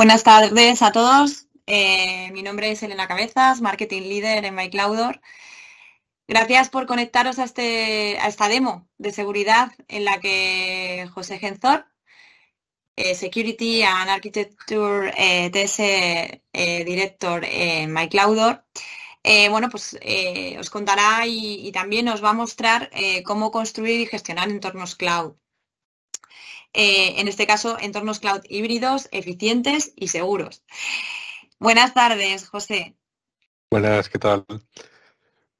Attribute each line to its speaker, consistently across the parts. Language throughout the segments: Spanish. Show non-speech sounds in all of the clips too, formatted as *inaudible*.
Speaker 1: Buenas tardes a todos. Eh, mi nombre es Elena Cabezas, Marketing Leader en MyCloudor. Gracias por conectaros a, este, esta demo de seguridad en la que José Genzor, eh, Security and Architecture eh, TS Director en MyCloudor, bueno, pues os contará y, también os va a mostrar cómo construir y gestionar entornos cloud. Eh, en este caso entornos cloud híbridos, eficientes y seguros. Buenas tardes, José. Buenas, ¿qué tal?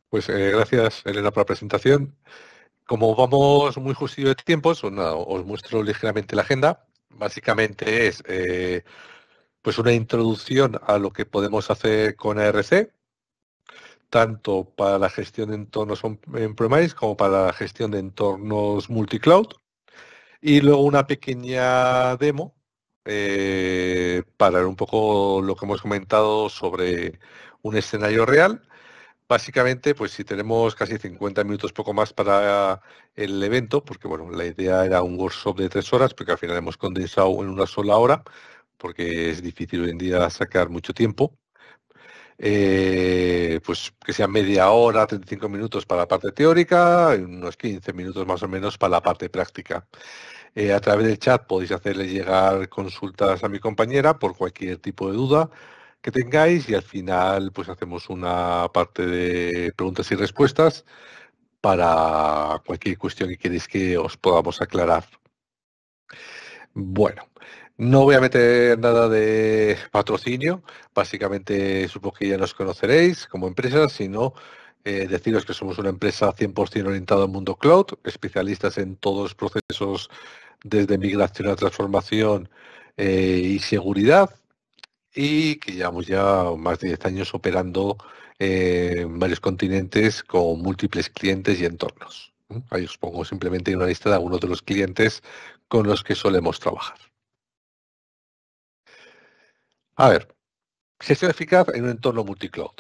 Speaker 1: Pues eh, gracias, Elena, por la presentación. Como vamos muy justo de tiempo, pues os muestro ligeramente la agenda. Básicamente es eh, pues una introducción a lo que podemos hacer con ARC, tanto para la gestión de entornos on-premise como para la gestión de entornos multicloud y luego una pequeña demo eh, para ver un poco lo que hemos comentado sobre un escenario real. Básicamente, pues si tenemos casi 50 minutos, poco más para el evento, porque bueno, la idea era un workshop de tres horas, porque al final hemos condensado en una sola hora, porque es difícil hoy en día sacar mucho tiempo. Eh, pues que sea media hora, 35 minutos para la parte teórica y unos 15 minutos más o menos para la parte práctica. Eh, a través del chat podéis hacerle llegar consultas a mi compañera por cualquier tipo de duda que tengáis y al final pues hacemos una parte de preguntas y respuestas para cualquier cuestión que queréis que os podamos aclarar. Bueno, no voy a meter nada de patrocinio, básicamente supongo que ya nos conoceréis como empresa, sino eh, deciros que somos una empresa 100% orientada al mundo cloud, especialistas en todos los procesos desde migración a transformación eh, y seguridad, y que llevamos ya más de 10 años operando en varios continentes con múltiples clientes y entornos. Ahí os pongo simplemente una lista de algunos de los clientes con los que solemos trabajar. A ver, gestión eficaz en un entorno multicloud.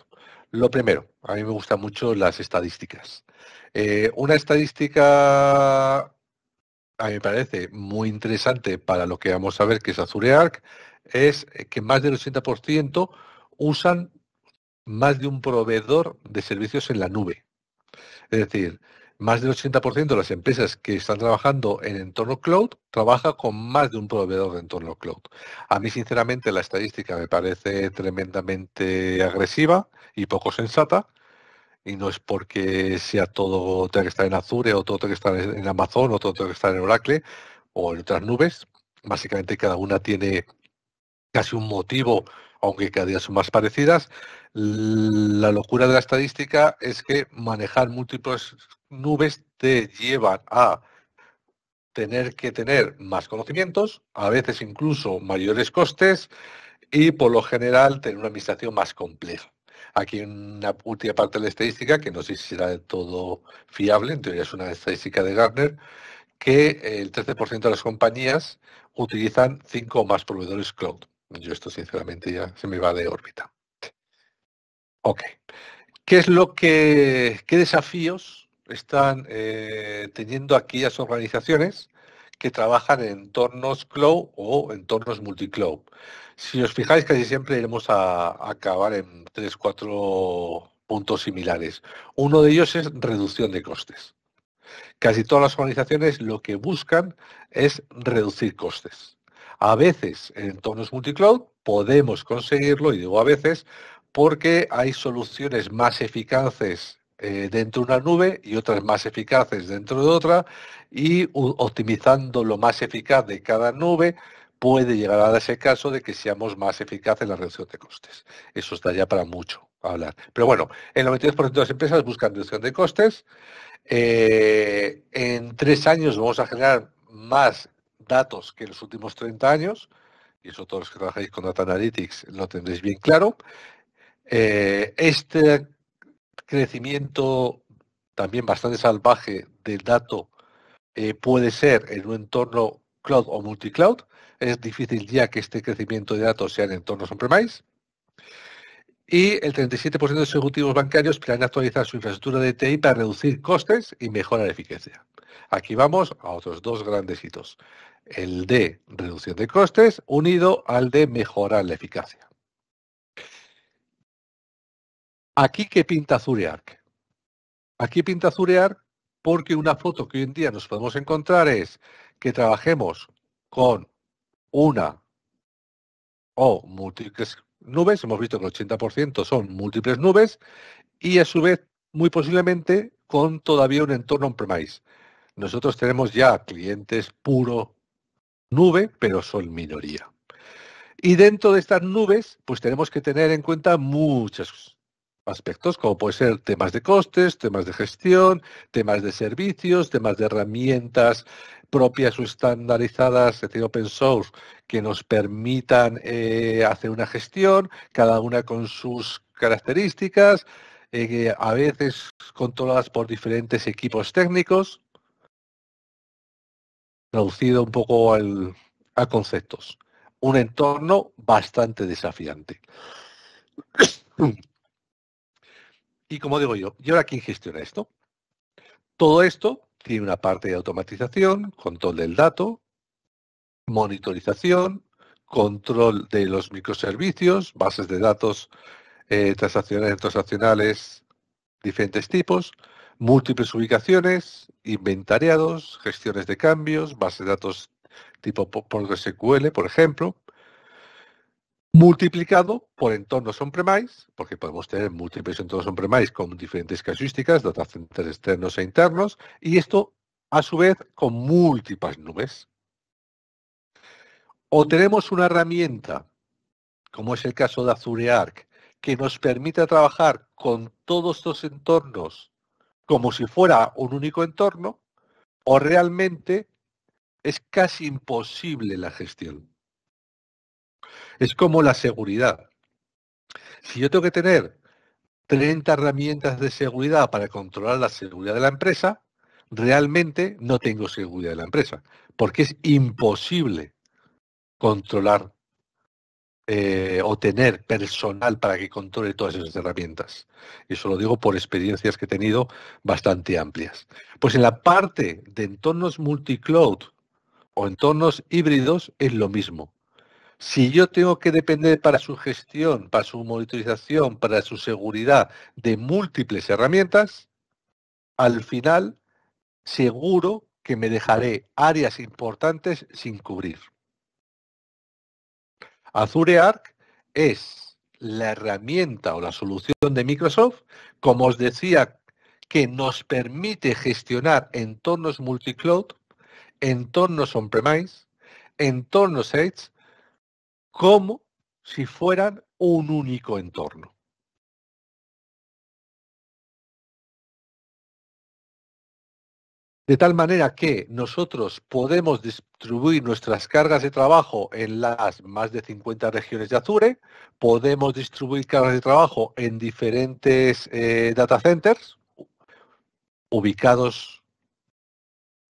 Speaker 1: Lo primero, a mí me gustan mucho las estadísticas. Eh, una estadística, a mí me parece muy interesante para lo que vamos a ver, que es Azure Arc, es que más del 80% usan más de un proveedor de servicios en la nube. Es decir, más del 80% de las empresas que están trabajando en entorno cloud trabaja con más de un proveedor de entorno cloud. A mí, sinceramente, la estadística me parece tremendamente agresiva y poco sensata. Y no es porque sea todo tenga que estar en Azure, o todo tenga que estar en Amazon, o todo tenga que estar en Oracle, o en otras nubes. Básicamente cada una tiene casi un motivo, aunque cada día son más parecidas. La locura de la estadística es que manejar múltiples nubes te llevan a tener que tener más conocimientos, a veces incluso mayores costes y por lo general tener una administración más compleja. Aquí una última parte de la estadística, que no sé si será de todo fiable, en teoría es una estadística de Gartner, que el 13% de las compañías utilizan cinco o más proveedores cloud. Yo esto sinceramente ya se me va de órbita. Ok. ¿Qué es lo que, qué desafíos están eh, teniendo aquellas organizaciones que trabajan en entornos cloud o entornos multicloud. Si os fijáis, casi siempre iremos a, acabar en tres, cuatro puntos similares. Uno de ellos es reducción de costes. Casi todas las organizaciones lo que buscan es reducir costes. A veces en entornos multicloud podemos conseguirlo, y digo a veces, porque hay soluciones más eficaces eh, dentro de una nube y otras más eficaces dentro de otra y optimizando lo más eficaz de cada nube puede llegar a ese caso de que seamos más eficaces en la reducción de costes. Eso está ya para mucho hablar. Pero bueno, el 92% de las empresas buscan reducción de costes. Eh, en tres años vamos a generar más datos que en los últimos 30 años, y eso todos los que trabajáis con Data Analytics lo tendréis bien claro. Eh, este crecimiento también bastante salvaje del dato eh, puede ser en un entorno cloud o multicloud. Es difícil ya que este crecimiento de datos sea en entornos on-premise. Y el 37% de ejecutivos bancarios planean actualizar su infraestructura de TI para reducir costes y mejorar eficacia. Aquí vamos a otros dos grandes hitos. El de reducción de costes unido al de mejorar la eficacia. Aquí que pinta zurear. Aquí pinta zurear porque una foto que hoy en día nos podemos encontrar es que trabajemos con una o múltiples nubes, hemos visto que el 80% son múltiples nubes, y a su vez, muy posiblemente, con todavía un entorno on-premise. Nosotros tenemos ya clientes puro nube, pero son minoría. Y dentro de estas nubes, pues tenemos que tener en cuenta muchas cosas aspectos, como puede ser temas de costes, temas de gestión, temas de servicios, temas de herramientas propias o estandarizadas de open source que nos permitan eh, hacer una gestión, cada una con sus características, eh, a veces controladas por diferentes equipos técnicos, traducido un poco al, a conceptos. Un entorno bastante desafiante. Y como digo yo, ¿y ahora quién gestiona esto? Todo esto tiene una parte de automatización, control del dato, monitorización, control de los microservicios, bases de datos transacciones transaccionales, transaccionales, diferentes tipos, múltiples ubicaciones, inventariados, gestiones de cambios, bases de datos tipo por por ejemplo, multiplicado por entornos on-premise, porque podemos tener múltiples entornos on-premise con diferentes casuísticas, data externos e internos, y esto a su vez con múltiples nubes. O tenemos una herramienta, como es el caso de Azure Arc, que nos permite trabajar con todos estos entornos como si fuera un único entorno, o realmente es casi imposible la gestión. Es como la seguridad. Si yo tengo que tener 30 herramientas de seguridad para controlar la seguridad de la empresa, realmente no tengo seguridad de la empresa, porque es imposible controlar eh, o tener personal para que controle todas esas herramientas. Eso lo digo por experiencias que he tenido bastante amplias. Pues en la parte de entornos multicloud o entornos híbridos es lo mismo. Si yo tengo que depender para su gestión, para su monitorización, para su seguridad de múltiples herramientas, al final seguro que me dejaré áreas importantes sin cubrir. Azure Arc es la herramienta o la solución de Microsoft, como os decía, que nos permite gestionar entornos multicloud, entornos on-premise, entornos
Speaker 2: Edge, como si fueran un único entorno. De tal manera que nosotros podemos distribuir nuestras cargas de
Speaker 1: trabajo en las más de 50 regiones de Azure, podemos distribuir cargas de trabajo en diferentes eh, data centers ubicados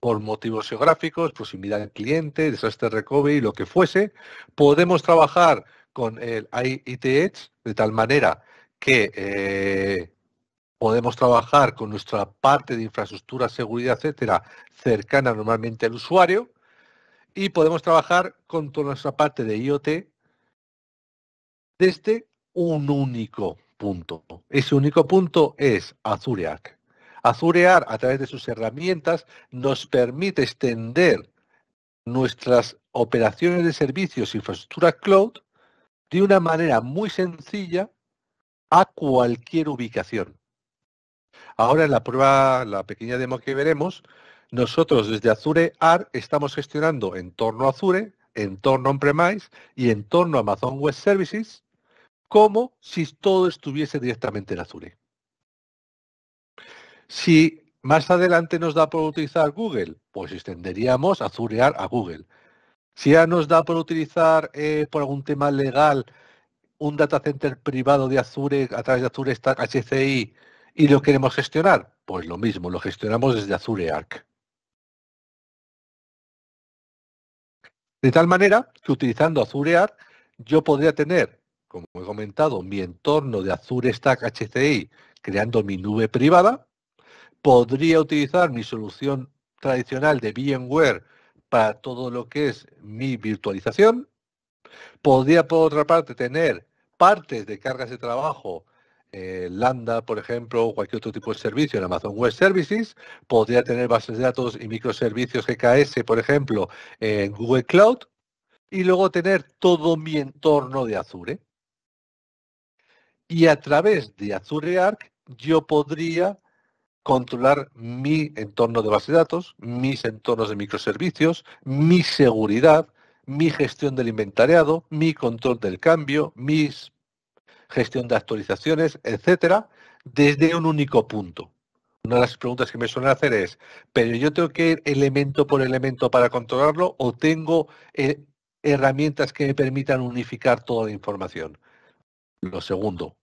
Speaker 1: por motivos geográficos, proximidad al cliente, desastre recovery, lo que fuese, podemos trabajar con el Edge de tal manera que eh, podemos trabajar con nuestra parte de infraestructura, seguridad, etcétera, cercana normalmente al usuario, y podemos trabajar con toda nuestra parte de IoT desde un único punto. Ese único punto es Azure Arc. AR, a través de sus herramientas, nos permite extender nuestras operaciones de servicios infraestructura cloud de una manera muy sencilla a cualquier ubicación. Ahora en la prueba, la pequeña demo que veremos, nosotros desde Azure AR estamos gestionando en a Azure, en torno on-premise y en torno a Amazon Web Services como si todo estuviese directamente en Azure. Si más adelante nos da por utilizar Google, pues extenderíamos Azure azurear a Google. Si ya nos da por utilizar eh, por algún tema legal un data center privado de Azure a través de Azure Stack HCI y lo queremos gestionar, pues lo mismo, lo gestionamos desde Azure Arc.
Speaker 2: De tal manera
Speaker 1: que utilizando Azure Arc yo podría tener, como he comentado, mi entorno de Azure Stack HCI creando mi nube privada podría utilizar mi solución tradicional de VMware para todo lo que es mi virtualización. Podría, por otra parte, tener partes de cargas de trabajo, eh, Lambda, por ejemplo, o cualquier otro tipo de servicio en Amazon Web Services. Podría tener bases de datos y microservicios GKS, por ejemplo, en Google Cloud. Y luego tener todo mi entorno de Azure. Y a través de Azure Arc yo podría controlar mi entorno de base de datos, mis entornos de microservicios, mi seguridad, mi gestión del inventariado, mi control del cambio, mi gestión de actualizaciones, etcétera, desde un único punto. Una de las preguntas que me suelen hacer es, ¿pero yo tengo que ir elemento por elemento para controlarlo o tengo eh, herramientas que me permitan unificar toda la información? Lo segundo,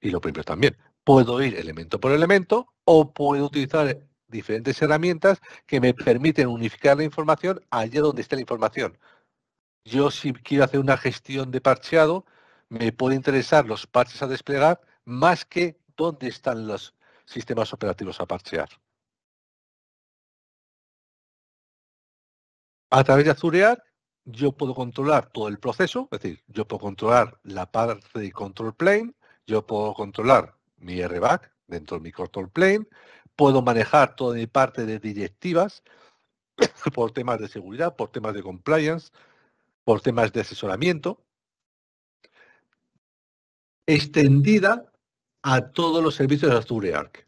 Speaker 1: y lo primero también, puedo ir elemento por elemento, o puedo utilizar diferentes herramientas que me permiten unificar la información allá donde esté la información. Yo si quiero hacer una gestión de parcheado, me puede interesar los parches a desplegar
Speaker 2: más que dónde están los sistemas operativos a parchear. A través de Azure Azurear, yo puedo
Speaker 1: controlar todo el proceso, es decir, yo puedo controlar la parte de control plane, yo puedo controlar mi RBAC, dentro de mi control plane. Puedo manejar toda mi parte de directivas *coughs* por temas de seguridad, por temas de compliance, por temas de asesoramiento. Extendida a todos los servicios de Azure Arc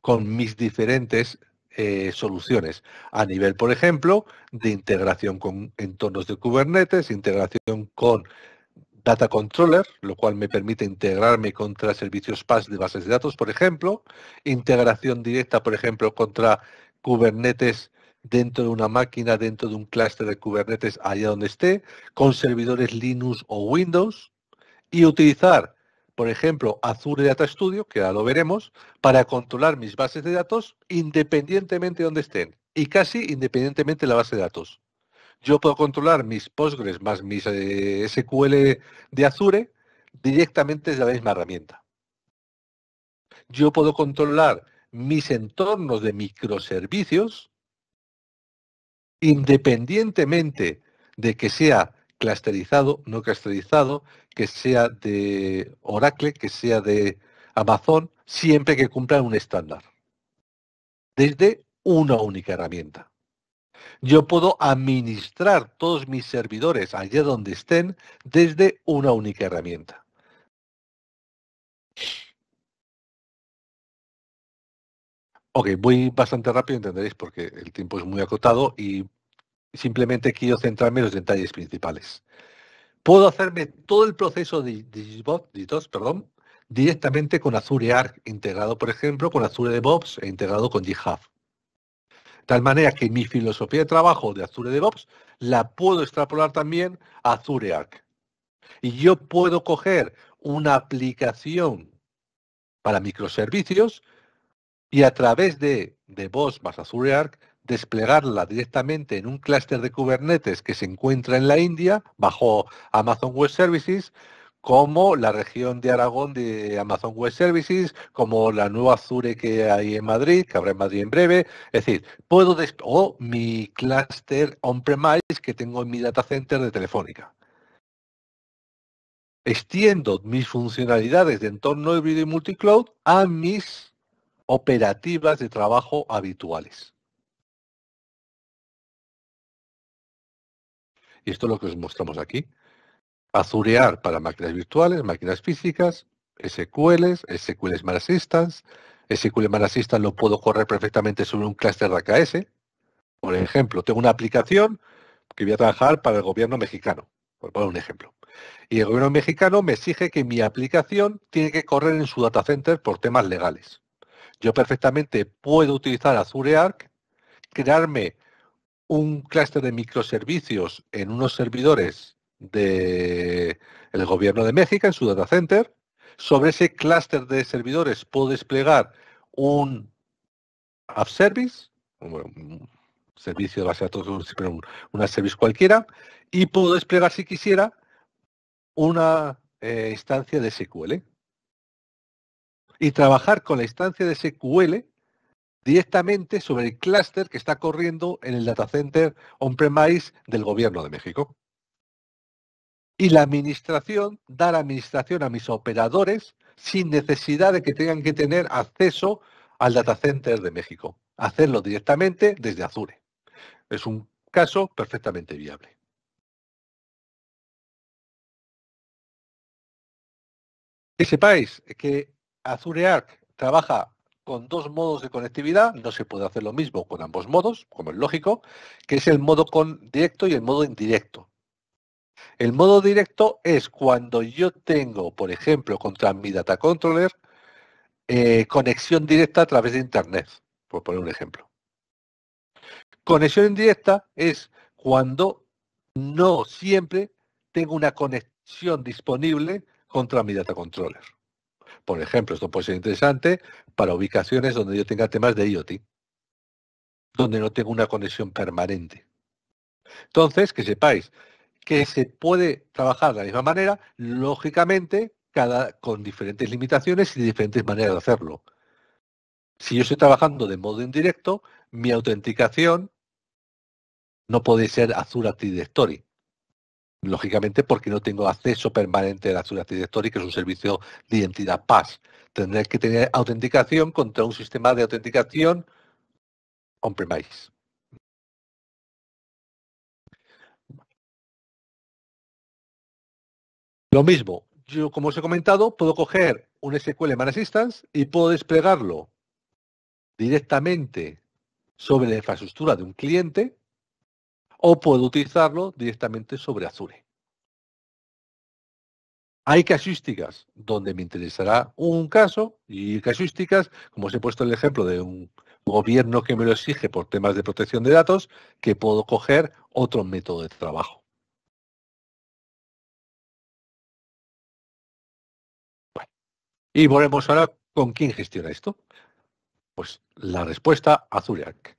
Speaker 1: con mis diferentes eh, soluciones. A nivel, por ejemplo, de integración con entornos de Kubernetes, integración con Data Controller, lo cual me permite integrarme contra servicios PAS de bases de datos, por ejemplo, integración directa, por ejemplo, contra Kubernetes dentro de una máquina, dentro de un clúster de Kubernetes allá donde esté, con servidores Linux o Windows, y utilizar, por ejemplo, Azure Data Studio, que ya lo veremos, para controlar mis bases de datos independientemente de donde estén y casi independientemente de la base de datos yo puedo controlar mis Postgres más mis eh, SQL de Azure directamente desde la misma herramienta. Yo puedo controlar mis entornos de microservicios independientemente de que sea clusterizado, no clusterizado, que sea de Oracle, que sea de Amazon, siempre que cumplan un estándar. Desde una única herramienta. Yo puedo administrar todos mis servidores
Speaker 2: allá donde estén desde una única herramienta. Ok, voy bastante rápido,
Speaker 1: entenderéis, porque el tiempo es muy acotado y simplemente quiero centrarme en los detalles principales. Puedo hacerme todo el proceso de Digitos, perdón, directamente con Azure Arc integrado, por ejemplo, con Azure DevOps e integrado con GitHub. Tal manera que mi filosofía de trabajo de Azure DevOps la puedo extrapolar también a Azure Arc. Y yo puedo coger una aplicación para microservicios y a través de DevOps más Azure Arc desplegarla directamente en un clúster de Kubernetes que se encuentra en la India bajo Amazon Web Services como la región de Aragón de Amazon Web Services, como la nueva Azure que hay en Madrid, que habrá en Madrid en breve. Es decir, puedo o mi clúster on-premise que tengo en mi data center de Telefónica. Extiendo mis funcionalidades de entorno
Speaker 2: híbrido y multicloud a mis operativas de trabajo habituales. Y esto es lo que os mostramos aquí azurear para máquinas virtuales, máquinas físicas,
Speaker 1: SQLs, SQL Smart SQL Smart lo puedo correr perfectamente sobre un clúster de AKS. Por ejemplo, tengo una aplicación que voy a trabajar para el gobierno mexicano, por poner un ejemplo. Y el gobierno mexicano me exige que mi aplicación tiene que correr en su data center por temas legales. Yo perfectamente puedo utilizar Azure Arc, crearme un clúster de microservicios en unos servidores del el gobierno de México en su data center. Sobre ese clúster de servidores puedo desplegar un app service, un servicio de base a una service cualquiera, y puedo desplegar si quisiera una eh, instancia de SQL. Y trabajar con la instancia de SQL directamente sobre el clúster que está corriendo en el data center on-premise del gobierno de México y la administración, dar administración a mis operadores sin necesidad de que tengan que tener acceso al data center de México. Hacerlo
Speaker 2: directamente desde Azure. Es un caso perfectamente viable. Y sepáis que Azure Arc trabaja con dos modos de conectividad, no se puede hacer lo mismo
Speaker 1: con ambos modos, como es lógico, que es el modo con directo y el modo indirecto. El modo directo es cuando yo tengo, por ejemplo, contra mi data controller, eh, conexión directa a través de Internet, por poner un ejemplo. Conexión indirecta es cuando no siempre tengo una conexión disponible contra mi data controller. Por ejemplo, esto puede ser interesante para ubicaciones donde yo tenga temas de IoT, donde no tengo una conexión permanente. Entonces, que sepáis que se puede trabajar de la misma manera, lógicamente, cada, con diferentes limitaciones y diferentes maneras de hacerlo. Si yo estoy trabajando de modo indirecto, mi autenticación no puede ser Azure Active Directory. Lógicamente, porque no tengo acceso permanente a Azure Active Directory, que es un servicio de identidad
Speaker 2: PAS. Tendré que tener autenticación contra un sistema de autenticación on-premise. Lo mismo, yo como os he comentado, puedo coger un
Speaker 1: SQL Man Instance y puedo desplegarlo directamente sobre la infraestructura de un cliente o puedo utilizarlo directamente sobre Azure. Hay casuísticas donde me interesará un caso y casuísticas, como os he puesto el ejemplo de un gobierno que me lo exige
Speaker 2: por temas de protección de datos, que puedo coger otro método de trabajo. Y volvemos ahora con quién gestiona esto. Pues la respuesta Arc.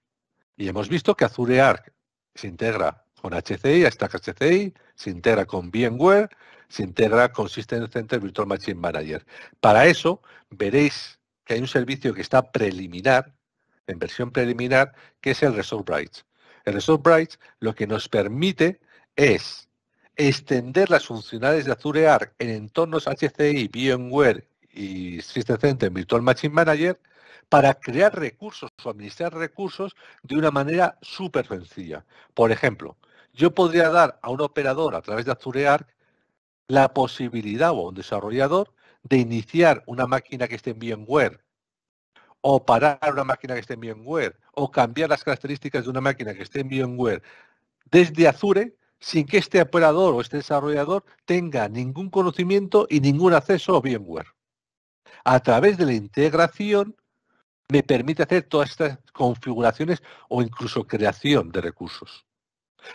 Speaker 1: Y hemos visto que Arc se integra con HCI, hasta HCI, se integra con VMware, se integra con System Center Virtual Machine Manager. Para eso veréis que hay un servicio que está preliminar, en versión preliminar, que es el Resource Bright. El Resource Bright lo que nos permite es extender las funcionalidades de Azure Arc en entornos HCI, VMware y System Center en Virtual Machine Manager para crear recursos o administrar recursos de una manera súper sencilla. Por ejemplo, yo podría dar a un operador a través de Azure Arc la posibilidad o a un desarrollador de iniciar una máquina que esté en VMware o parar una máquina que esté en VMware o cambiar las características de una máquina que esté en VMware desde Azure sin que este operador o este desarrollador tenga ningún conocimiento y ningún acceso a VMware a través de la integración me permite hacer todas estas configuraciones o incluso creación de recursos.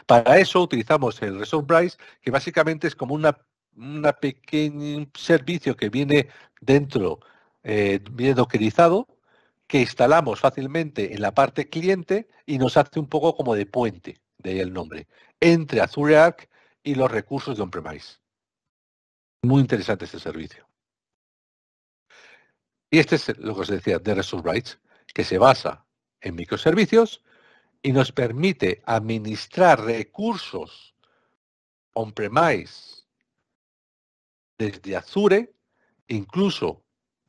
Speaker 1: Para eso utilizamos el Resource Brice, que básicamente es como un pequeño servicio que viene dentro, viene eh, dockerizado, que instalamos fácilmente en la parte cliente y nos hace un poco como de puente, de ahí el nombre, entre Azure Arc y los recursos de on-premise. Muy interesante este servicio. Y este es lo que os decía de Resource Rights, que se basa en microservicios y nos permite administrar recursos on-premise desde Azure, incluso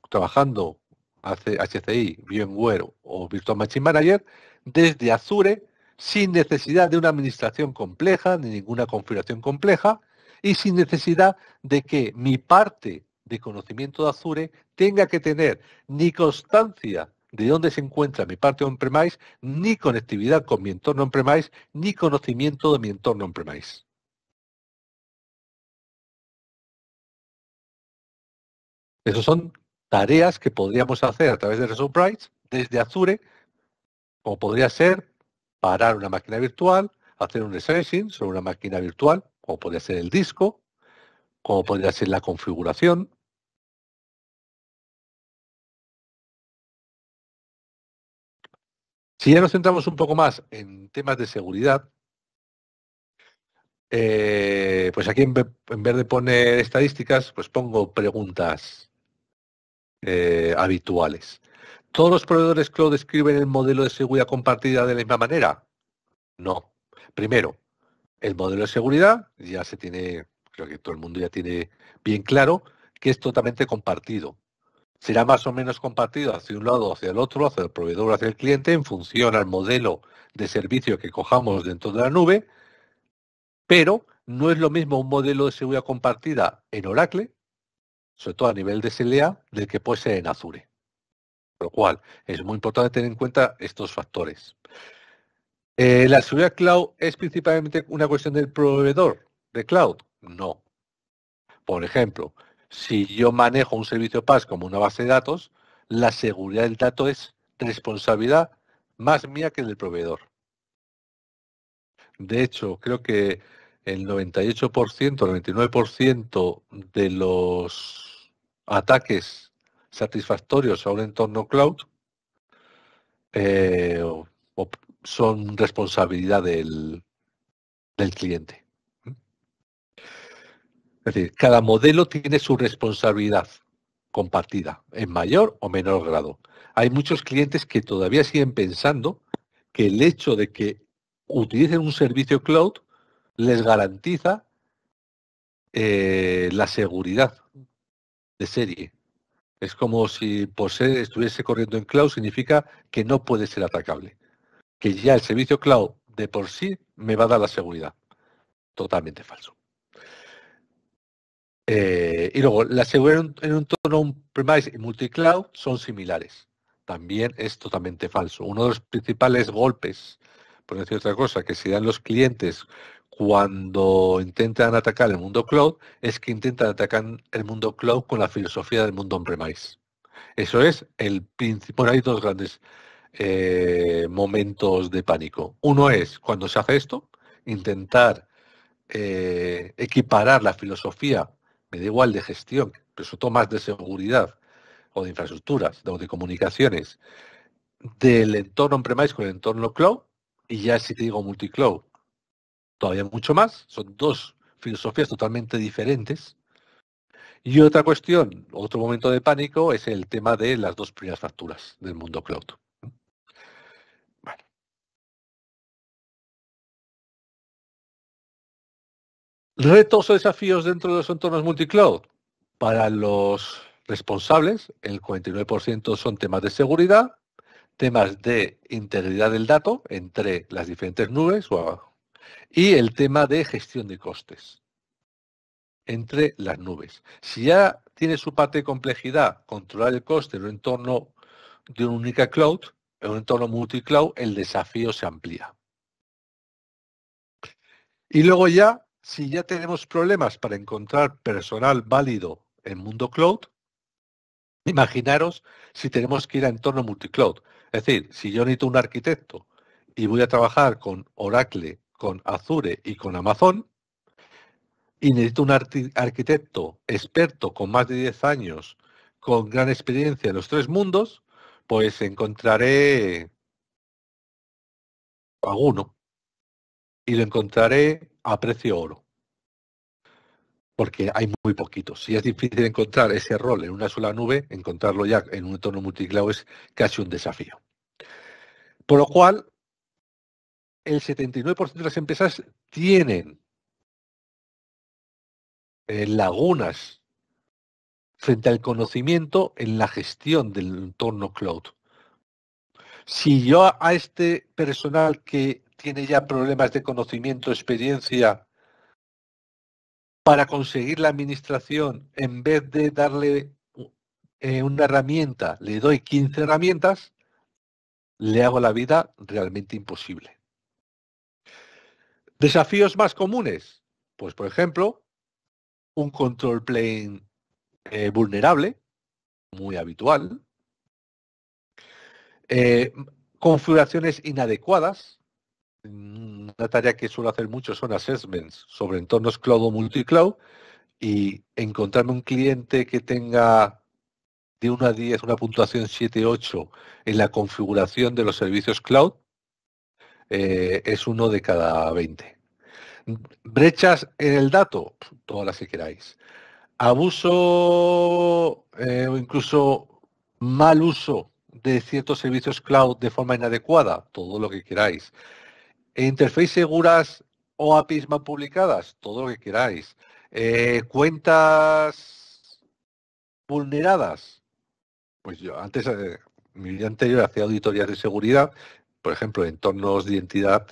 Speaker 1: trabajando HCI, VMware o Virtual Machine Manager, desde Azure sin necesidad de una administración compleja, ni ninguna configuración compleja, y sin necesidad de que mi parte de conocimiento de Azure tenga que tener ni constancia de dónde se encuentra mi parte on-premise, ni
Speaker 2: conectividad con mi entorno on-premise, ni conocimiento de mi entorno on-premise. Esas son tareas que podríamos hacer a través de Enterprise desde Azure, como podría
Speaker 1: ser parar una máquina virtual, hacer un resizing sobre una máquina virtual, como podría
Speaker 2: ser el disco, como podría ser la configuración, Si ya nos centramos un poco más en temas de seguridad, eh,
Speaker 1: pues aquí en, vez de poner estadísticas, pues pongo preguntas eh, habituales. ¿Todos los proveedores cloud describen el modelo de seguridad compartida de la misma manera? No. Primero, el modelo de seguridad ya se tiene, creo que todo el mundo ya tiene bien claro que es totalmente compartido será más o menos compartido hacia un lado o hacia el otro, hacia el proveedor o hacia el cliente, en función al modelo de servicio que cojamos dentro de la nube, pero no es lo mismo un modelo de seguridad compartida en Oracle, sobre todo a nivel de SLA, del que puede en Azure. Por lo cual, es muy importante tener en cuenta estos factores. Eh, ¿La seguridad cloud es principalmente una cuestión del proveedor de cloud? No. Por ejemplo, si yo manejo un servicio PAS como una base de datos, la seguridad del dato es responsabilidad más mía que del proveedor. De hecho, creo que el 98%, 99% de los ataques satisfactorios a un entorno cloud eh, son responsabilidad del cliente. Es decir, cada modelo tiene su responsabilidad compartida, en mayor o menor grado. Hay muchos clientes que todavía siguen pensando que el hecho de que utilicen un servicio cloud les garantiza eh, la seguridad de serie. Es como si ser estuviese corriendo en cloud, significa que no puede ser atacable. Que ya el servicio cloud de por sí me va a dar la seguridad. Totalmente falso. Eh, y luego, la seguridad en, un entorno on-premise y multicloud son similares. También es totalmente falso. Uno de los principales golpes, por decir otra cosa, que se dan los clientes cuando intentan atacar el mundo cloud es que intentan atacar el mundo cloud con la filosofía del mundo on-premise. Eso es el principal. Bueno, hay dos grandes eh, momentos de pánico. Uno es cuando se hace esto, intentar eh, equiparar la filosofía me da igual de gestión, pero sobre todo más de seguridad o de infraestructuras o de comunicaciones del entorno on-premise con el entorno cloud, y ya si te digo multicloud, todavía mucho más, son dos filosofías totalmente diferentes. Y otra cuestión, otro momento de pánico,
Speaker 2: es el tema de las dos primeras facturas del mundo cloud. Retos o desafíos dentro de los entornos multicloud. Para los responsables,
Speaker 1: el 49% son temas de seguridad, temas de integridad del dato entre las diferentes nubes y el tema de gestión de costes entre las nubes. Si ya tiene su parte de complejidad controlar el coste en un entorno de una única cloud, en un entorno multicloud, el desafío se amplía. Y luego ya si ya tenemos problemas para encontrar personal válido en mundo cloud, imaginaros si tenemos que ir a entorno multicloud. Es decir, si yo necesito un arquitecto y voy a trabajar con Oracle, con Azure y con Amazon, y necesito un arquitecto experto con más de 10 años, con gran experiencia en los tres mundos, pues encontraré alguno y lo encontraré a precio oro. Porque hay muy poquitos. Si es difícil encontrar ese rol en una sola nube, encontrarlo ya en un entorno multicloud es casi un desafío. Por lo cual,
Speaker 2: el 79% de las empresas tienen eh, lagunas frente al conocimiento en
Speaker 1: la gestión del entorno cloud. Si yo a este personal que tiene ya problemas de conocimiento, experiencia, para conseguir la administración, en vez de darle eh, una herramienta, le doy 15 herramientas, le hago la vida realmente imposible. Desafíos más comunes. Pues, por ejemplo, un control plane eh, vulnerable, muy habitual. Eh, configuraciones inadecuadas, una tarea que suelo hacer mucho son assessments sobre entornos cloud o multicloud y encontrarme un cliente que tenga de una a 10 una puntuación 7-8 en la configuración de los servicios cloud eh, es uno de cada 20. Brechas en el dato, todas las que queráis. Abuso eh, o incluso mal uso de ciertos servicios cloud de forma inadecuada, todo lo que queráis. ¿Interfaces seguras o APIs mal publicadas, todo lo que queráis. Eh, cuentas vulneradas. Pues yo antes, eh, mi día anterior hacía auditorías de seguridad, por ejemplo, entornos de identidad,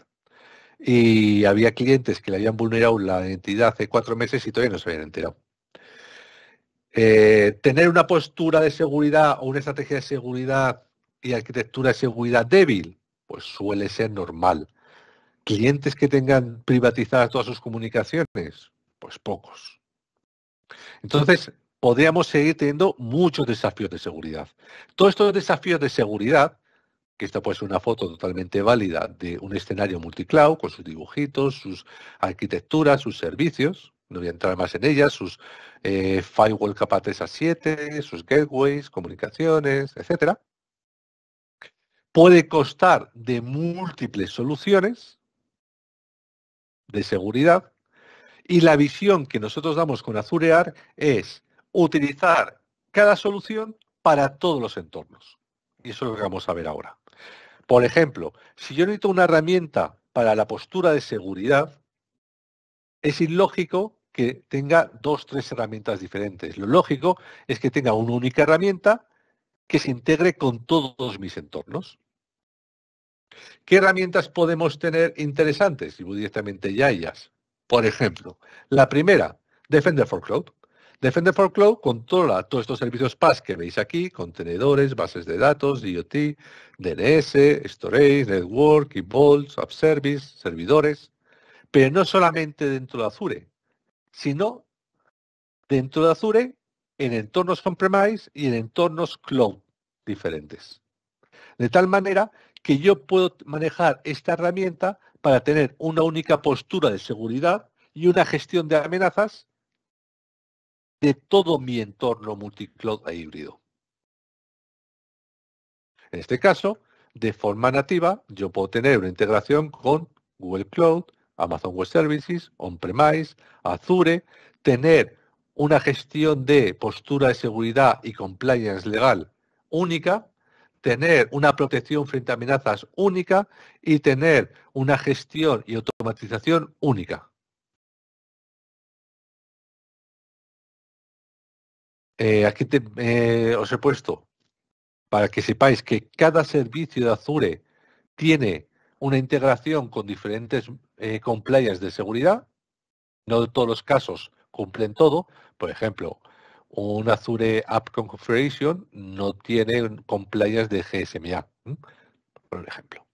Speaker 1: y había clientes que le habían vulnerado la identidad hace cuatro meses y todavía no se habían enterado. Eh, tener una postura de seguridad o una estrategia de seguridad y arquitectura de seguridad débil, pues suele ser normal clientes que tengan privatizadas todas sus comunicaciones, pues pocos. Entonces, podríamos seguir teniendo muchos desafíos de seguridad. Todos estos desafíos de seguridad, que esta puede ser una foto totalmente válida de un escenario multicloud con sus dibujitos, sus arquitecturas, sus servicios, no voy a entrar más en ellas, sus eh, firewall capa 3 a 7, sus gateways, comunicaciones, etcétera. Puede costar de múltiples soluciones de seguridad. Y la visión que nosotros damos con Azurear es utilizar cada solución para todos los entornos. Y eso lo que vamos a ver ahora. Por ejemplo, si yo necesito una herramienta para la postura de seguridad, es ilógico que tenga dos, tres herramientas diferentes. Lo lógico es que tenga una única herramienta que se integre con todos mis entornos. ¿Qué herramientas podemos tener interesantes? Y directamente ya ellas. Por ejemplo, la primera, Defender for Cloud. Defender for Cloud controla todos estos servicios PAS que veis aquí, contenedores, bases de datos, IoT, DNS, Storage, Network, e-balls, App Service, servidores, pero no solamente dentro de Azure, sino dentro de Azure en entornos on y en entornos cloud diferentes. De tal manera que yo puedo manejar esta herramienta para tener una única postura de seguridad y una gestión de amenazas de todo mi entorno multicloud e híbrido. En este caso, de forma nativa, yo puedo tener una integración con Google Cloud, Amazon Web Services, On-Premise, Azure, tener una gestión de postura de seguridad y compliance legal única tener una protección frente a amenazas única y
Speaker 2: tener una gestión y automatización única. Eh, aquí eh, os he puesto para que sepáis que cada servicio de Azure tiene
Speaker 1: una integración con diferentes eh, de seguridad. No todos los casos cumplen todo. Por ejemplo, un Azure App Configuration no tiene compliance de GSMA, por ejemplo.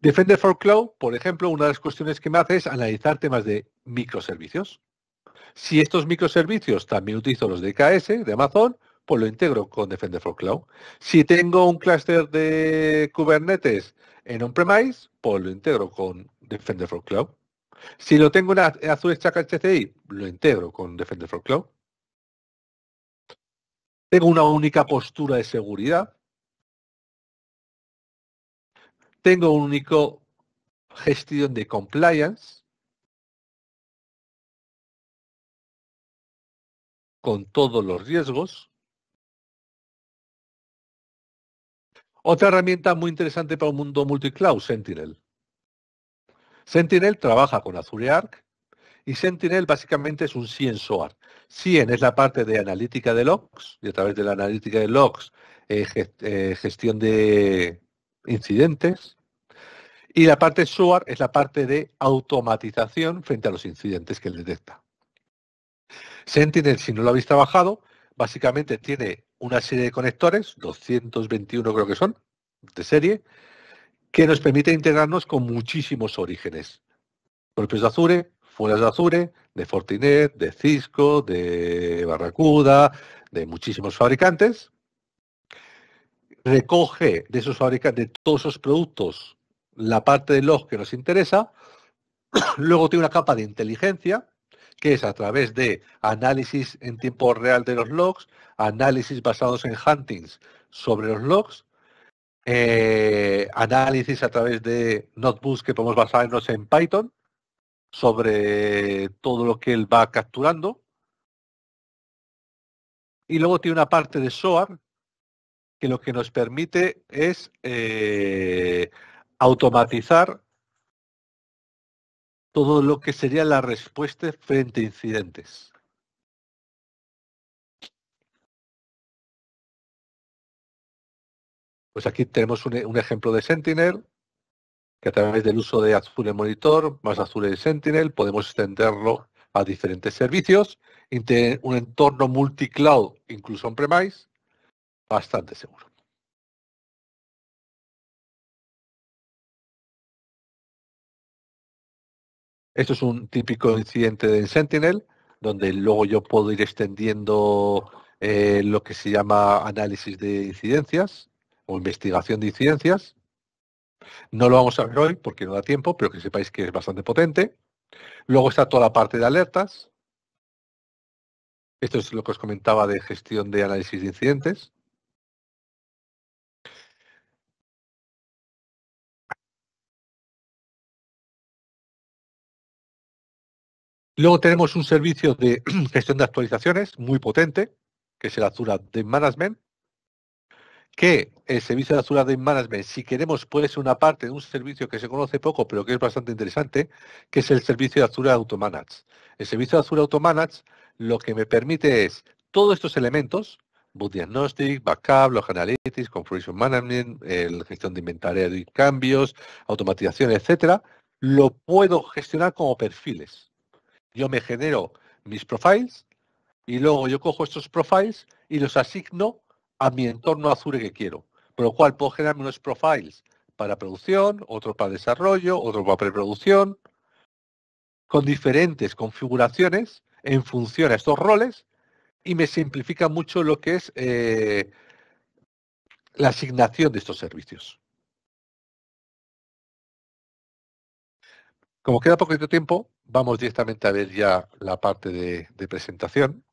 Speaker 1: Defender for Cloud, por ejemplo, una de las cuestiones que me hace es analizar temas de microservicios. Si estos microservicios también utilizo los de KS, de Amazon, pues lo integro con Defender for Cloud. Si tengo un clúster de Kubernetes en on-premise, pues lo integro con Defender for Cloud. Si lo tengo en Azure Stack HCI, lo integro con Defender for Cloud. Tengo una única postura de seguridad.
Speaker 2: Tengo un único gestión de compliance. con todos los riesgos. Otra herramienta muy interesante
Speaker 1: para un mundo multicloud, Sentinel. Sentinel trabaja con Azure Arc y Sentinel básicamente es un CIEN-SOAR. CIEN es la parte de analítica de logs y a través de la analítica de logs eh, eh, gestión de incidentes. Y la parte SOAR es la parte de automatización frente a los incidentes que él detecta. Sentinel, si no lo habéis trabajado, básicamente tiene una serie de conectores, 221 creo que son, de serie, que nos permite integrarnos con muchísimos orígenes. Propios de Azure, fuera de Azure, de Fortinet, de Cisco, de Barracuda, de muchísimos fabricantes. Recoge de esos fabricantes, de todos esos productos, la parte de log que nos interesa. *clears throat* Luego tiene una capa de inteligencia, que es a través de análisis en tiempo real de los logs, análisis basados en huntings sobre los logs, eh, análisis a través de notebooks que podemos basarnos en Python sobre todo lo que él va capturando. Y luego tiene una parte de SOAR que lo que nos permite es eh, automatizar todo lo que sería la
Speaker 2: respuesta frente a incidentes. Pues aquí tenemos un, ejemplo de
Speaker 1: Sentinel, que a través del uso de Azure Monitor más Azure Sentinel podemos extenderlo a diferentes servicios, un entorno multicloud, incluso
Speaker 2: on-premise, bastante seguro. Esto es un típico incidente de Sentinel, donde luego yo puedo ir extendiendo eh,
Speaker 1: lo que se llama análisis de incidencias o investigación de incidencias. No lo vamos a ver hoy porque no da tiempo, pero que sepáis que es bastante potente. Luego está
Speaker 2: toda la parte de alertas. Esto es lo que os comentaba de gestión de análisis de incidentes. Luego tenemos un servicio de *clears throat* gestión de actualizaciones muy potente, que es el Azure
Speaker 1: de Management, que el servicio de Azure de Management, si queremos, puede ser una parte de un servicio que se conoce poco, pero que es bastante interesante, que es el servicio de Azure Automanage. El servicio de Azure Automanage lo que me permite es todos estos elementos, Boot Diagnostic, Backup, Log Analytics, Configuration Management, gestión de inventario y cambios, automatización, etcétera, lo puedo gestionar como perfiles. Yo me genero mis profiles y luego yo cojo estos profiles y los asigno a mi entorno Azure que quiero. Por lo cual puedo generarme unos profiles para producción, otro para desarrollo, otro para preproducción, con diferentes configuraciones en función a estos roles y me simplifica mucho lo que
Speaker 2: es eh, la asignación de estos servicios. Como queda poquito tiempo, vamos directamente a ver ya la parte de presentación.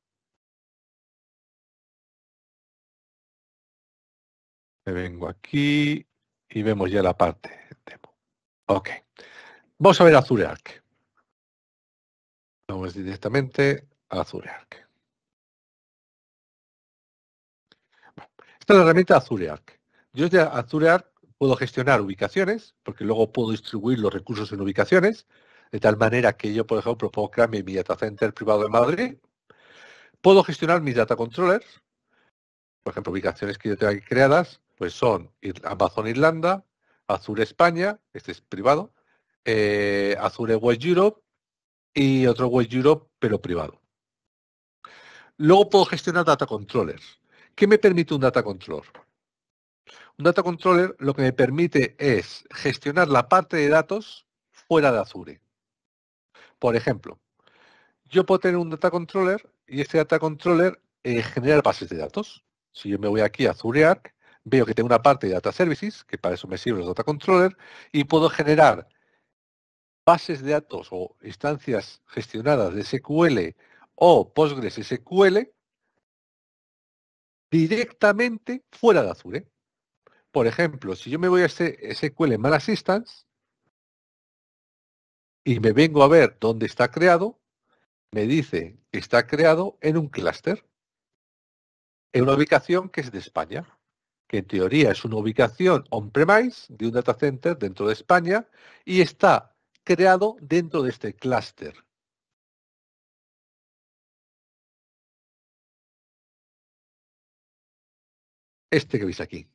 Speaker 2: Me vengo aquí y vemos ya la parte demo. Ok. Vamos a ver Azure Arc. Vamos directamente a Azure Arc.
Speaker 1: esta es la herramienta Azure Arc. Yo desde Azure Arc puedo gestionar ubicaciones, porque luego puedo distribuir los recursos en ubicaciones, de tal manera que yo, por ejemplo, puedo crear mi data center privado en Madrid, puedo gestionar mis data controllers, por ejemplo, ubicaciones que yo tenga creadas, pues son Amazon Irlanda, Azure España, este es privado, eh, Azure West Europe y otro West Europe, pero privado. Luego puedo gestionar data controllers. ¿Qué me permite un data controller? Un data controller lo que me permite es gestionar la parte de datos fuera de Azure. Por ejemplo, yo puedo tener un data controller y este data controller eh, genera bases de datos. Si yo me voy aquí a Azure Arc, veo que tengo una parte de Data Services, que para eso me sirve los Data Controller, y puedo generar bases de datos o instancias gestionadas de SQL o Postgres SQL directamente fuera de Azure. Por ejemplo, si yo me voy a SQL Man Instance y me vengo a ver dónde está creado, me dice que está creado en un clúster, en una ubicación que es de España en teoría es una ubicación on-premise de un data
Speaker 2: center dentro de España y está creado dentro de este clúster. Este que veis aquí.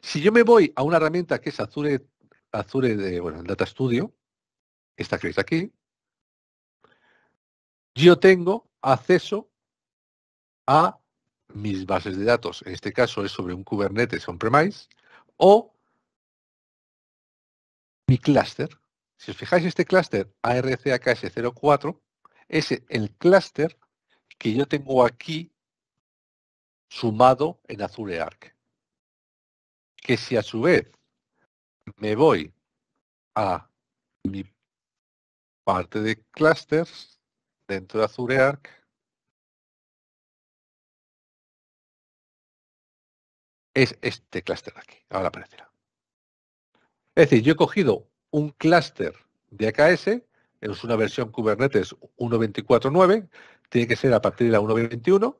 Speaker 2: Si yo me voy a una herramienta que es
Speaker 1: Azure, Azure de, bueno, Data Studio, esta que veis aquí, yo tengo acceso a mis bases de datos, en este caso es sobre un Kubernetes on-premise, o mi clúster. Si os fijáis, este clúster ARCAKS04 es el clúster que yo tengo aquí sumado en Azure Arc. Que si a su vez
Speaker 2: me voy a mi parte de clusters dentro de Azure Arc, es este clúster de aquí. Ahora aparecerá.
Speaker 1: Es decir, yo he cogido un clúster de AKS, es una versión Kubernetes 1.24.9, tiene que ser a partir de la 1.21.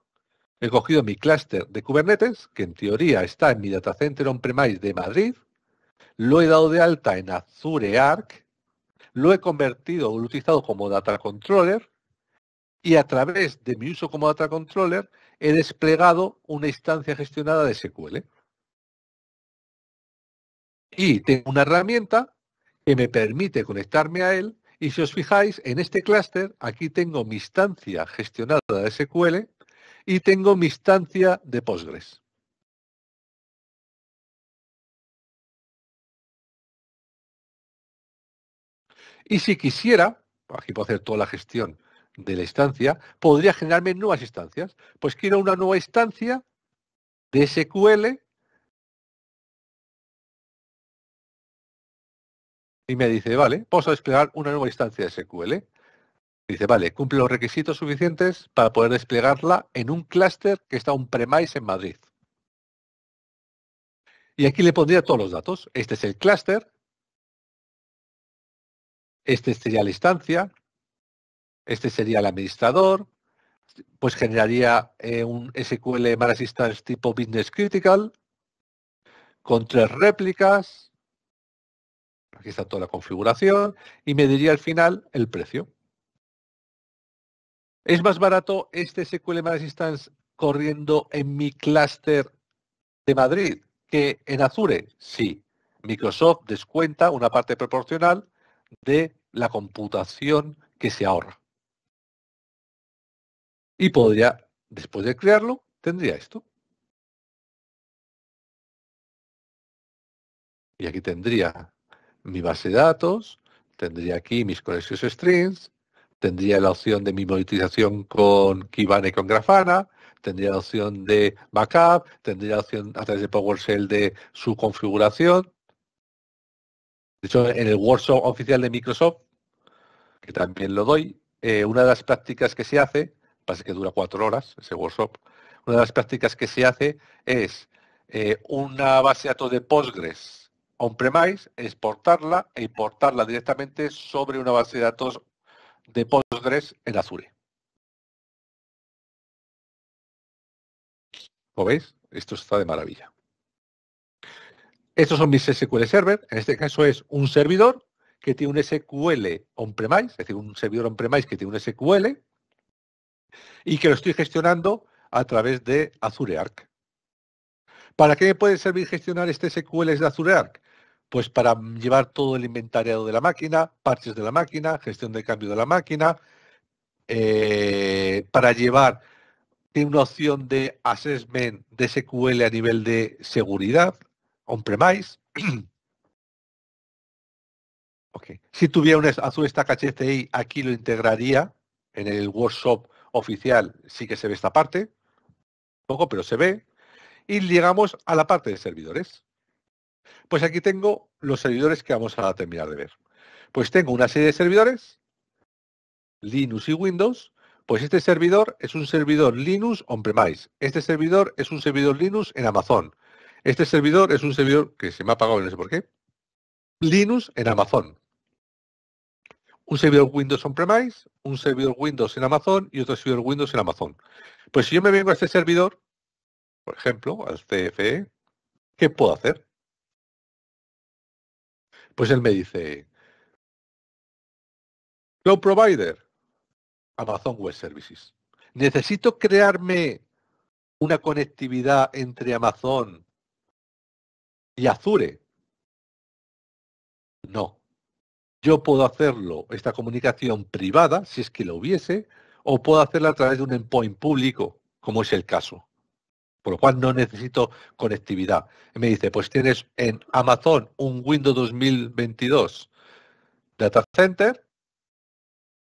Speaker 1: He cogido mi clúster de Kubernetes, que en teoría está en mi data center on-premise de Madrid, lo he dado de alta en Azure Arc, lo he convertido, lo he utilizado como data controller y a través de mi uso como data controller he desplegado una instancia gestionada de SQL. Y tengo una herramienta que me permite conectarme a él y si os fijáis, en este
Speaker 2: clúster aquí tengo mi instancia gestionada de SQL y tengo mi instancia de Postgres. Y si quisiera, aquí puedo hacer toda
Speaker 1: la gestión de la instancia, podría generarme nuevas instancias. Pues quiero una nueva instancia
Speaker 2: de SQL y me dice, vale, vamos a desplegar una nueva instancia de SQL.
Speaker 1: Dice, vale, cumple los requisitos suficientes para poder desplegarla en un clúster que está un
Speaker 2: premise en Madrid. Y aquí le pondría todos los datos. Este es el clúster. Este sería la instancia.
Speaker 1: Este sería el administrador, pues generaría eh, un SQL Managed Instance tipo Business Critical, con tres réplicas, aquí está toda la configuración, y me diría al final el precio. ¿Es más barato este SQL más Instance corriendo en mi clúster de Madrid que en Azure? Sí. Microsoft descuenta una parte proporcional de la computación que se ahorra.
Speaker 2: Y podría, después de crearlo, tendría esto. Y aquí tendría mi base de datos, tendría aquí mis colegios strings,
Speaker 1: tendría la opción de mi monetización con Kibana y con Grafana, tendría la opción de backup, tendría la opción a través de PowerShell de su configuración. De hecho, en el workshop oficial de Microsoft, que también lo doy, eh, una de las prácticas que se hace parece que dura cuatro horas ese workshop, una de las prácticas que se hace es eh, una base de datos de Postgres on-premise, exportarla e importarla directamente sobre una base de datos de
Speaker 2: Postgres en Azure. ¿Lo veis? Esto está de maravilla. Estos son mis SQL Server.
Speaker 1: En este caso es un servidor que tiene un SQL on-premise, es decir, un servidor on-premise que tiene un SQL, y que lo estoy gestionando a través de Azure Arc. ¿Para qué me puede servir gestionar este SQL de Azure Arc? Pues para llevar todo el inventariado de la máquina, partes de la máquina, gestión de cambio de la máquina, eh, para llevar, tiene una opción de assessment de SQL a nivel de seguridad, on-premise. *clears throat* Si tuviera un Azure Stack HCI, aquí lo integraría en el workshop oficial sí que se ve esta parte, poco, pero se ve. Y llegamos a la parte de servidores. Pues aquí tengo los servidores que vamos a terminar de ver. Pues tengo una serie de servidores, Linux y Windows. Pues este servidor es un servidor Linux on-premise. Este servidor es un servidor Linux en Amazon. Este servidor es un servidor que se me ha apagado, no sé por qué. Linux en Amazon un servidor Windows on-premise, un servidor Windows en Amazon y otro servidor Windows en Amazon. Pues si yo me vengo a este servidor,
Speaker 2: por ejemplo, al CFE, ¿qué puedo hacer? Pues él me dice, Cloud Provider,
Speaker 1: Amazon Web Services. ¿Necesito crearme una conectividad entre Amazon y Azure? No. Yo puedo hacerlo, esta comunicación privada, si es que lo hubiese, o puedo hacerla a través de un endpoint público, como es el caso. Por lo cual no necesito conectividad. me dice, pues tienes en Amazon un Windows 2022 Data Center.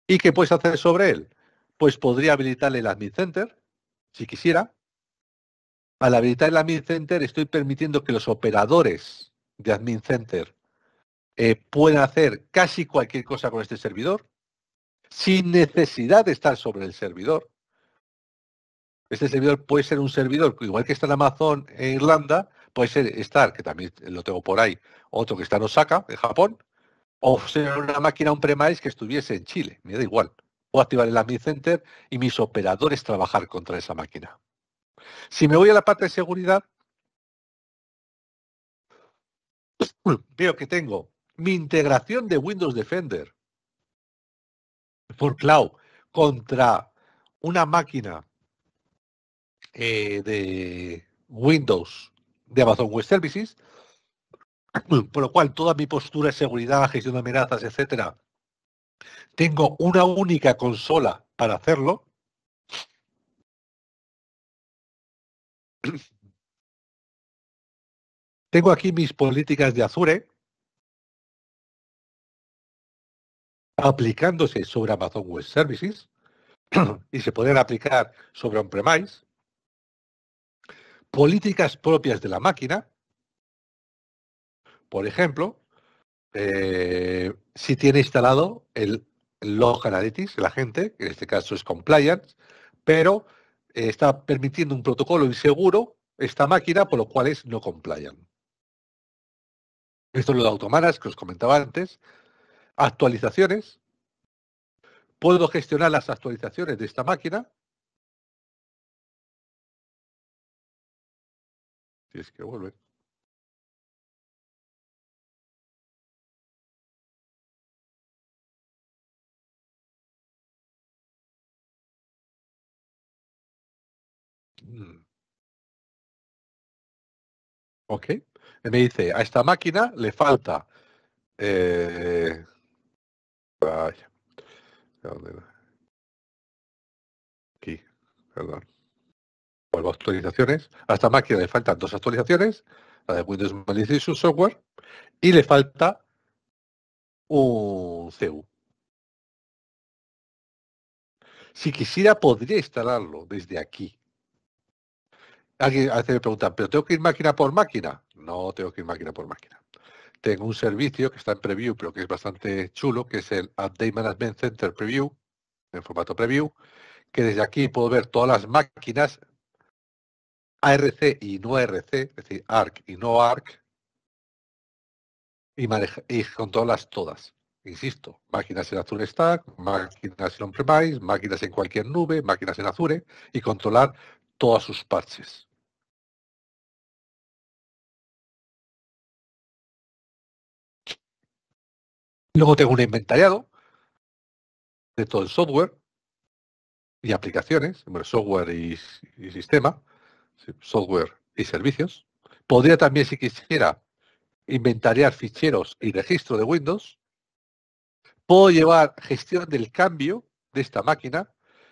Speaker 1: ¿Y qué puedes hacer sobre él? Pues podría habilitarle el Admin Center, si quisiera. Al habilitar el Admin Center estoy permitiendo que los operadores de Admin Center eh, pueden hacer casi cualquier cosa con este servidor, sin necesidad de estar sobre el servidor. Este servidor puede ser un servidor, igual que está en Amazon en Irlanda, puede ser estar, que también lo tengo por ahí, otro que está en Osaka, en Japón, o ser una máquina un premise que estuviese en Chile, me da igual. O activar el admin center y mis operadores trabajar contra esa máquina. Si me voy a la parte de seguridad, *clears throat* veo que tengo mi integración de Windows Defender por cloud contra una máquina eh, de Windows de Amazon Web Services, *clears throat* por lo cual toda mi postura de seguridad, gestión de amenazas, etcétera, tengo una única
Speaker 2: consola para hacerlo. *clears throat* Tengo aquí mis políticas de Azure, aplicándose sobre Amazon Web Services *clears throat* y se pueden aplicar sobre on-premise,
Speaker 1: políticas propias de la máquina, por ejemplo, eh, si tiene instalado el log analytics, el agente, en este caso es compliance, pero está permitiendo un protocolo inseguro esta máquina, por lo cual es no compliant. Esto es lo de automaras que os comentaba antes, actualizaciones, puedo
Speaker 2: gestionar las actualizaciones de esta máquina. Si es que vuelve. Mm. Ok. Me dice, a esta máquina le falta eh, Aquí, perdón. Vuelvo a actualizaciones.
Speaker 1: Hasta máquina le faltan dos actualizaciones. La de Windows Malicious su software. Y le
Speaker 2: falta un CU. Si quisiera, podría instalarlo desde aquí.
Speaker 1: Alguien a veces me pregunta, ¿pero tengo que ir máquina por máquina? No tengo que ir máquina por máquina tengo un servicio que está en preview, pero que es bastante chulo, que es el Update Management Center Preview, en formato preview, que desde aquí puedo ver todas las máquinas ARC y no ARC, es decir, ARC y no ARC, y, controlas todas. Insisto, máquinas en Azure Stack, máquinas en
Speaker 2: on-premise, máquinas en cualquier nube, máquinas en Azure, y controlar todas sus parches. Luego tengo un inventariado de todo el software
Speaker 1: y aplicaciones, software y, sistema, software y servicios. Podría también, si quisiera, inventariar ficheros y registro de Windows. Puedo llevar gestión del cambio de esta máquina.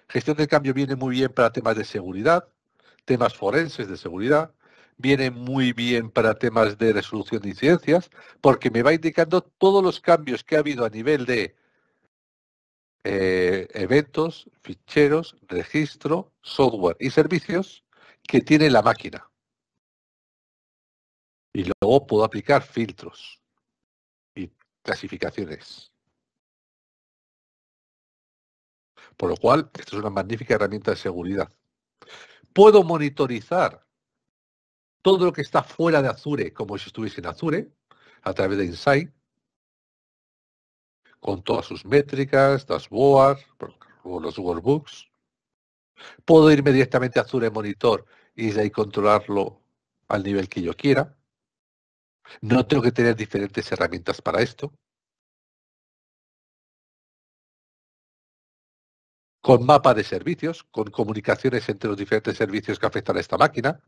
Speaker 1: Gestión del cambio viene muy bien para temas de seguridad, temas forenses de seguridad, viene muy bien para temas de resolución de incidencias, porque me va indicando todos los cambios que ha habido a nivel de eh, eventos, ficheros, registro, software y servicios que tiene la
Speaker 2: máquina. Y luego puedo aplicar filtros y clasificaciones.
Speaker 1: Por lo cual, esto es una magnífica herramienta de seguridad. Puedo monitorizar todo lo que está fuera de Azure, como si estuviese en Azure, a través de Insight, con todas sus métricas, las BOAs, los workbooks. Puedo irme directamente a Azure Monitor y de ahí
Speaker 2: controlarlo al nivel que yo quiera. No tengo que tener diferentes herramientas para esto. Con mapa de servicios, con comunicaciones entre los diferentes servicios que afectan a esta máquina.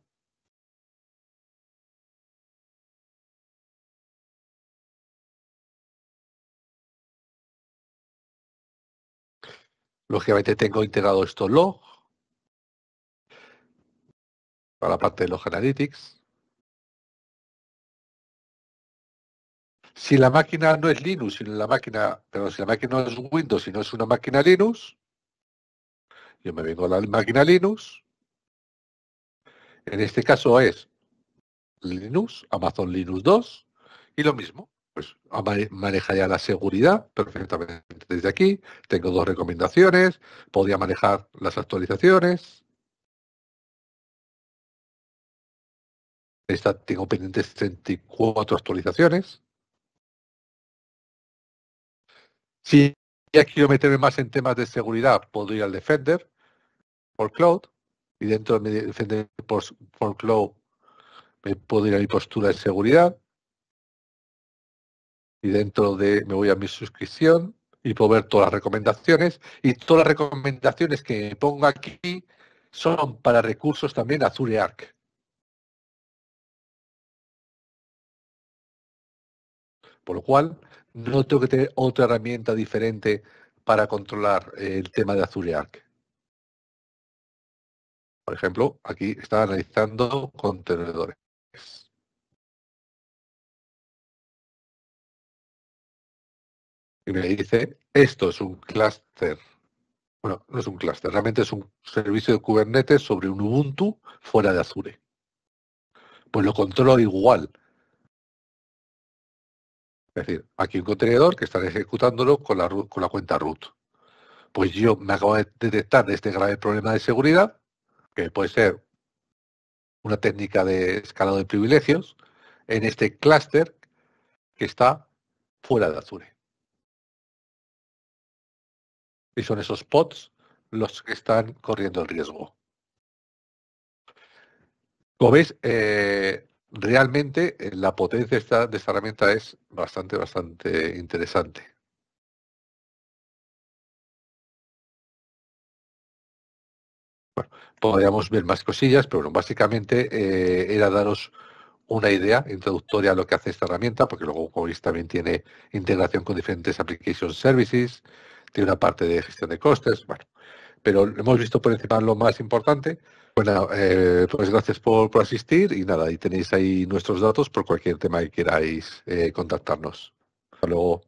Speaker 2: Lógicamente tengo integrado esto log para la parte de los analytics.
Speaker 1: Si la máquina no es Linux, sino la máquina, pero si la máquina no es Windows, no es una máquina Linux, yo me vengo a la máquina Linux. En este caso es Linux, Amazon Linux 2, y lo mismo pues manejaría la seguridad perfectamente desde aquí. Tengo dos recomendaciones.
Speaker 2: Podría manejar las actualizaciones. Esta, tengo pendientes 34 actualizaciones. Si ya quiero meterme más en temas de
Speaker 1: seguridad, puedo ir al Defender por Cloud. Y dentro de Defender por, Cloud, me puedo ir a mi postura de seguridad y dentro de me voy a mi suscripción y puedo ver todas las recomendaciones y todas
Speaker 2: las recomendaciones que pongo aquí son para recursos también Azure Arc. Por lo cual, no tengo que tener otra herramienta diferente para controlar el tema de Azure Arc. Por ejemplo, aquí está analizando contenedores. y me dice, esto es un clúster.
Speaker 1: Bueno, no es un clúster, realmente es un servicio de Kubernetes sobre un Ubuntu fuera de Azure. Pues lo controlo igual. Es decir, aquí un contenedor que está ejecutándolo con la, con la cuenta root. Pues yo me acabo de detectar este grave problema de seguridad, que puede ser una técnica de escalado de privilegios, en este clúster que está
Speaker 2: fuera de Azure. y son esos pods los que están corriendo el riesgo. Como veis,
Speaker 1: eh, realmente eh, la potencia esta, de esta herramienta es bastante,
Speaker 2: bastante interesante. podríamos ver más cosillas, pero básicamente
Speaker 1: eh, era daros una idea introductoria a lo que hace esta herramienta, porque luego como veis también tiene integración con diferentes application services, tiene una parte de gestión de costes, bueno, pero hemos visto por encima lo más importante. Bueno, eh, pues gracias por, asistir y nada, ahí tenéis ahí nuestros datos por cualquier tema que queráis eh, contactarnos. Hasta luego.